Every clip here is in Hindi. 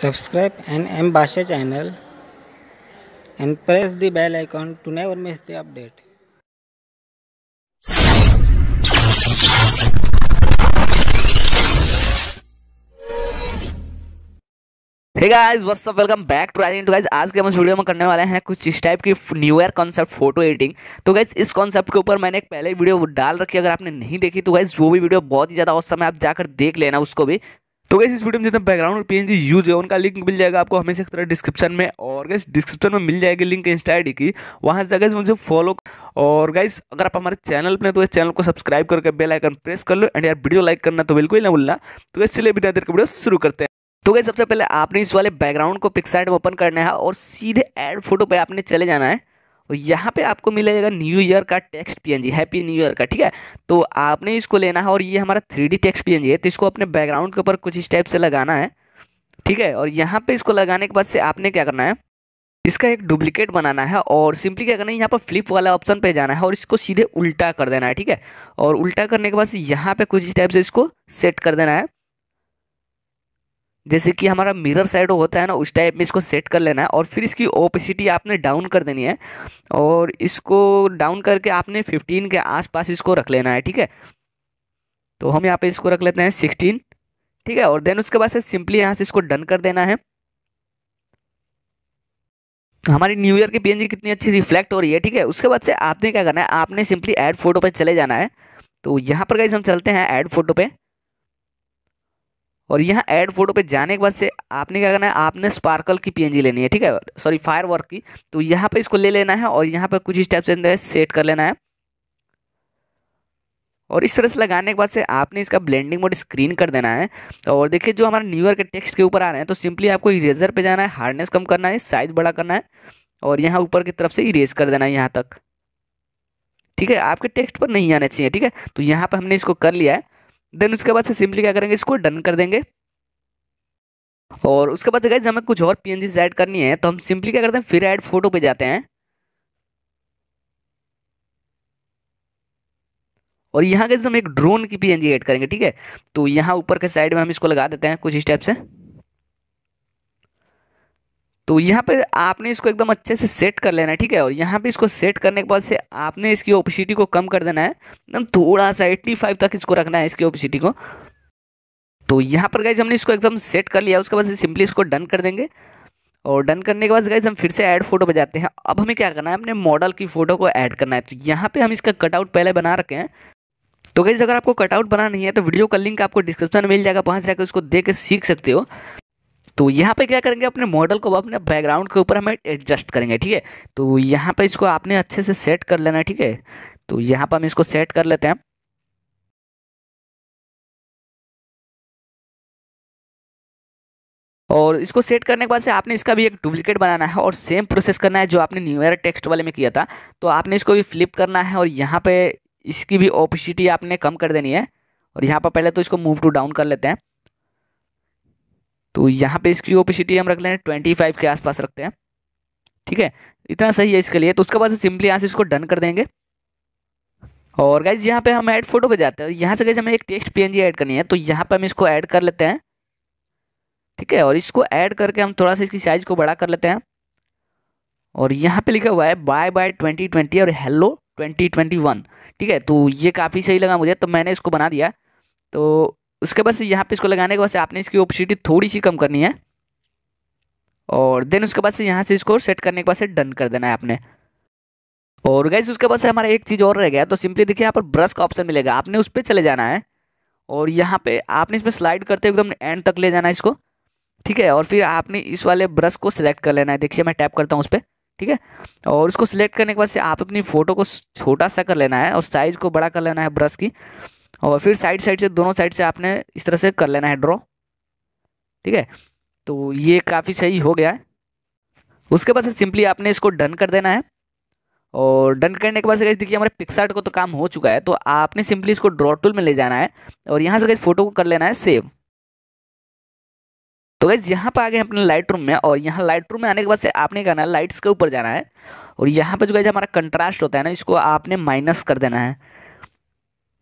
subscribe N M Basha channel and press the bell icon to never miss the update hey guys what's up welcome back to I guys आज के हम इस वीडियो में करने वाले हैं कुछ इस टाइप की new year concept photo editing तो गाइस इस कॉन्सेप्ट के ऊपर मैंने एक पहले वीडियो डाल रखी है अगर आपने नहीं देखी तो गाइस वो भी वीडियो बहुत ही ज़्यादा औसम है आप जाकर देख लेना उसको भी तो गैस इस वीडियो में जितना बैकग्राउंड और पीएनजी यूज है उनका लिंक मिल जाएगा आपको हमेशा तरह डिस्क्रिप्शन में और गैस डिस्क्रिप्शन में मिल जाएगी लिंक इंस्टा आई की वहाँ से जाकर मुझे फॉलो और गाइस अगर आप हमारे चैनल पर तो इस चैनल को सब्सक्राइब करके बेल आइकन प्रेस कर लो एंड यार वीडियो लाइक करना तो बिल्कुल ना भूलना तो गैस चलिए बिना देर के वीडियो शुरू करते हैं तो गई सबसे पहले आपने इस वाले बैकग्राउंड को पिक्साइट में ओपन करना है और सीधे एड फोटो पर आपने चले जाना है और तो यहाँ पे आपको मिलेगा न्यू ईयर का text PNG happy new year का ठीक है तो आपने इसको लेना है और ये हमारा थ्री डी टेक्स्ट पीएनजी है तो इसको अपने बैकग्राउंड के ऊपर कुछ इस टाइप से लगाना है ठीक है और यहाँ पर इसको लगाने के बाद से आपने क्या करना है इसका एक डुप्लीकेट बनाना है और सिंपली क्या करना है यहाँ पर फ्लिप वाला ऑप्शन पे जाना है और इसको सीधे उल्टा कर देना है ठीक है और उल्टा करने के बाद यहाँ पे कुछ इस टाइप से इसको सेट कर देना है जैसे कि हमारा मिरर साइड होता है ना उस टाइप में इसको सेट कर लेना है और फिर इसकी ओपेसिटी आपने डाउन कर देनी है और इसको डाउन करके आपने 15 के आसपास इसको रख लेना है ठीक है तो हम यहाँ पे इसको रख लेते हैं 16 ठीक है और देन उसके बाद से सिंपली यहाँ से इसको डन कर देना है हमारी न्यू ईयर की पी कितनी अच्छी रिफ्लेक्ट हो रही है ठीक है उसके बाद से आपने क्या करना है आपने सिंपली ऐड फोटो पे चले जाना है तो यहाँ पर गाइज हम चलते हैं ऐड फोटो पे और यहाँ ऐड फोटो पे जाने के बाद से आपने क्या करना है आपने स्पार्कल की पीएनजी लेनी है ठीक है सॉरी फायर वर्क की तो यहाँ पे इसको ले लेना है और यहाँ पे कुछ स्टेप से सेट कर लेना है और इस तरह से लगाने के बाद से आपने इसका ब्लेंडिंग मोड स्क्रीन कर देना है और देखिए जो हमारा न्यू ईयर के टेक्स्ट के ऊपर आ रहे हैं तो सिंपली आपको इरेजर पर जाना है हार्डनेस कम करना है साइज बड़ा करना है और यहाँ ऊपर की तरफ से इरेज कर देना है यहाँ तक ठीक है आपके टेक्स्ट पर नहीं आना चाहिए ठीक है तो यहाँ पर हमने इसको कर लिया है देन उसके बाद से सिंपली क्या करेंगे इसको डन कर देंगे और उसके बाद से गाइज हमें कुछ और पी एन ऐड करनी है तो हम सिंपली क्या करते हैं फिर ऐड फोटो पे जाते हैं और यहाँ गाइज हम एक ड्रोन की पी एन ऐड करेंगे ठीक है तो यहाँ ऊपर के साइड में हम इसको लगा देते हैं कुछ स्टेप टाइप से तो यहाँ पर आपने इसको एकदम अच्छे से सेट कर लेना है ठीक है और यहाँ पे इसको सेट करने के बाद से आपने इसकी ओपिसिटी को कम कर देना है एकदम थोड़ा सा एट्टी फाइव तक इसको रखना है इसकी ओपिसिटी को तो यहाँ पर गाइज हमने इसको एकदम सेट कर लिया उसके बाद सिंपली इसको डन कर देंगे और डन करने के बाद गाइज हम फिर से ऐड फोटो बजाते हैं अब हमें क्या करना है अपने मॉडल की फ़ोटो को ऐड करना है तो यहाँ पर हम इसका कटआउट पहले बना रखे हैं तो गाइज अगर आपको कटआउट बना नहीं है तो वीडियो का लिंक आपको डिस्क्रिप्शन में मिल जाएगा वहाँ से जाकर उसको देख के सीख सकते हो तो यहाँ पे क्या करेंगे अपने मॉडल को अपने बैकग्राउंड के ऊपर हमें एडजस्ट करेंगे ठीक है तो यहाँ पे इसको आपने अच्छे से सेट कर लेना है ठीक है तो यहाँ पर हम इसको सेट कर लेते हैं और इसको सेट करने के बाद से आपने इसका भी एक डुप्लीकेट बनाना है और सेम प्रोसेस करना है जो आपने न्यू ईयर टेक्स्ट वाले में किया था तो आपने इसको भी फ्लिप करना है और यहाँ पे इसकी भी ओपिसिटी आपने कम कर देनी है और यहाँ पर पहले तो इसको मूव टू डाउन कर लेते हैं तो यहाँ पे इसकी ओपेसिटी हम रख लें ट्वेंटी फाइव के आसपास रखते हैं ठीक है इतना सही है इसके लिए तो उसके बाद सिंपली यहाँ से इसको डन कर देंगे और गाइज यहाँ पे हम ऐड फोटो पे जाते हैं यहाँ से गाइज हमें एक टेक्स्ट जी ऐड करनी है तो यहाँ पे हम इसको ऐड कर लेते हैं ठीक है और इसको ऐड करके हम थोड़ा सा इसकी साइज़ को बड़ा कर लेते हैं और यहाँ पे लिखा हुआ है बाय बाय ट्वेंटी ट्वेंटी और हेलो ट्वेंटी ट्वेंटी वन ठीक है तो ये काफ़ी सही लगा मुझे तो मैंने इसको बना दिया तो उसके बाद से यहाँ पे इसको लगाने के बाद से आपने इसकी ओपसिटी थोड़ी सी कम करनी है और देन उसके बाद से यहाँ से इसको सेट करने के बाद से डन कर देना है आपने और गैस उसके बाद से हमारा एक चीज़ और रह गया तो सिंपली देखिए यहाँ पर ब्रश का ऑप्शन मिलेगा आपने उस पर चले जाना है और यहाँ पे आपने इसमें स्लाइड करते एकदम एंड तक ले जाना है इसको ठीक है और फिर आपने इस वाले ब्रश को सिलेक्ट कर लेना है देखिए मैं टैप करता हूँ उस पर ठीक है और उसको सिलेक्ट करने के बाद से आप अपनी फ़ोटो को छोटा सा कर लेना है और साइज़ को बड़ा कर लेना है ब्रश की और फिर साइड साइड से दोनों साइड से आपने इस तरह से कर लेना है ड्रॉ ठीक है तो ये काफ़ी सही हो गया है उसके बाद सिंपली आपने इसको डन कर देना है और डन करने के बाद से देखिए हमारे पिक्सार्ट को तो काम हो चुका है तो आपने सिंपली इसको ड्रॉ टूल में ले जाना है और यहाँ से गई फोटो को कर लेना है सेव तो गैस यहाँ पर आ गए अपने लाइट रूम में और यहाँ लाइट रूम में आने के बाद से आपने करना है लाइट्स के ऊपर जाना है और यहाँ पर जो गैस हमारा कंट्रास्ट होता है ना इसको आपने माइनस कर देना है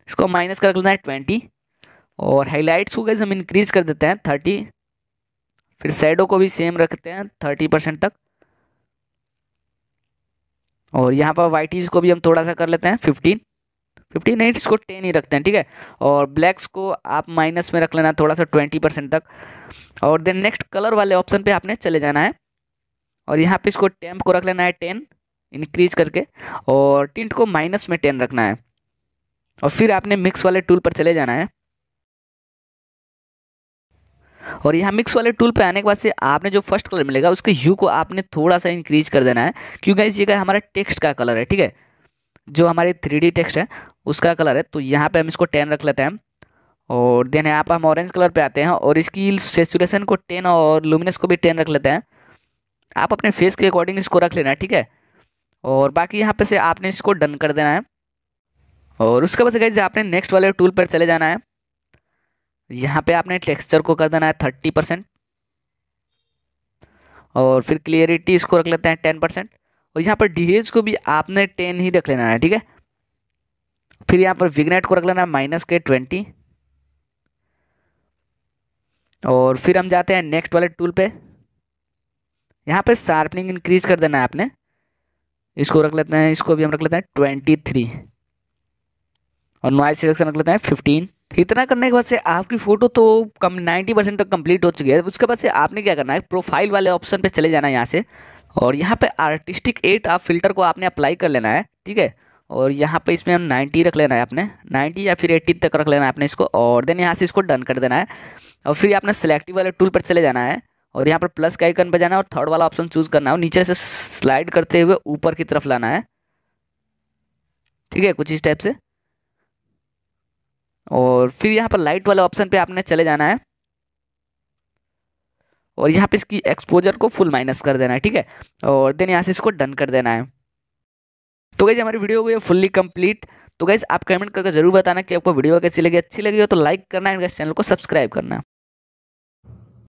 इसको माइनस कर लेना है ट्वेंटी और हाईलाइट्स को गए हम इंक्रीज कर देते हैं थर्टी फिर सैडो को भी सेम रखते हैं थर्टी परसेंट तक और यहाँ पर वाइटीज़ को भी हम थोड़ा सा कर लेते हैं फिफ्टीन फिफ्टीन नहीं इसको टेन ही रखते हैं ठीक है और ब्लैक्स को आप माइनस में रख लेना थोड़ा सा ट्वेंटी परसेंट तक और देन नेक्स्ट कलर वाले ऑप्शन पे आपने चले जाना है और यहाँ पे इसको टेम्प को रख लेना है टेन इंक्रीज करके और टिंट को माइनस में टेन रखना है और फिर आपने मिक्स वाले टूल पर चले जाना है और यहाँ मिक्स वाले टूल पर आने के बाद से आपने जो फर्स्ट कलर मिलेगा उसके यू को आपने थोड़ा सा इंक्रीज कर देना है क्योंकि ये का हमारा टेक्स्ट का कलर है ठीक है जो हमारी थ्री टेक्स्ट है उसका कलर है तो यहाँ पर हम इसको टेन रख लेते हैं और देन यहाँ पर हम ऑरेंज कलर पर आते हैं और इसकी सेचुरेशन को टेन और लुमिनस को भी टेन रख लेते हैं आप अपने फेस के अकॉर्डिंग इसको रख लेना है ठीक है और बाकी यहाँ पे से आपने इसको डन कर देना है और उसके बाद गई आपने नेक्स्ट वाले टूल पर चले जाना है यहाँ पे आपने टेक्सचर को कर देना है थर्टी परसेंट और फिर क्लियरिटी इसको रख लेते हैं टेन परसेंट और यहाँ पर डीएच को भी आपने टेन ही रख लेना है ठीक है फिर यहाँ पर विग्नेट को रख लेना है माइनस के ट्वेंटी और फिर हम जाते हैं नेक्स्ट वाले टूल पे यहाँ पे शार्पनिंग इंक्रीज कर देना है आपने इसको रख लेते हैं इसको भी हम रख लेते हैं ट्वेंटी थ्री और नॉइज सिलेक्शन रख लेते हैं फिफ्टीन इतना करने के बाद से आपकी फ़ोटो तो कम नाइन्टी परसेंट तक कंप्लीट हो चुकी है उसके बाद से आपने क्या करना है प्रोफाइल वाले ऑप्शन पे चले जाना है यहाँ से और यहाँ पे आर्टिस्टिक एट आप फिल्टर को आपने अप्लाई कर लेना है ठीक है और यहाँ पे इसमें हम नाइन्टी रख लेना है आपने नाइन्टी या फिर एट्टी तक रख लेना है आपने इसको और देन यहाँ से इसको डन कर देना है और फिर आपने सेलेक्टिव वाले टूल पर चले जाना है और यहाँ पर प्लस का आइकन पर जाना है और थर्ड वाला ऑप्शन चूज़ करना है और नीचे से स्लाइड करते हुए ऊपर की तरफ लाना है ठीक है कुछ इस टाइप से और फिर यहाँ पर लाइट वाले ऑप्शन पे आपने चले जाना है और यहाँ पे इसकी एक्सपोजर को फुल माइनस कर देना है ठीक है और देन यहाँ से इसको डन कर देना है तो गई हमारी वीडियो हुई फुल्ली कंप्लीट तो गैस आप कमेंट करके जरूर बताना कि आपको वीडियो कैसी लगी अच्छी लगी हो तो लाइक करना एंड गैस चैनल को सब्सक्राइब करना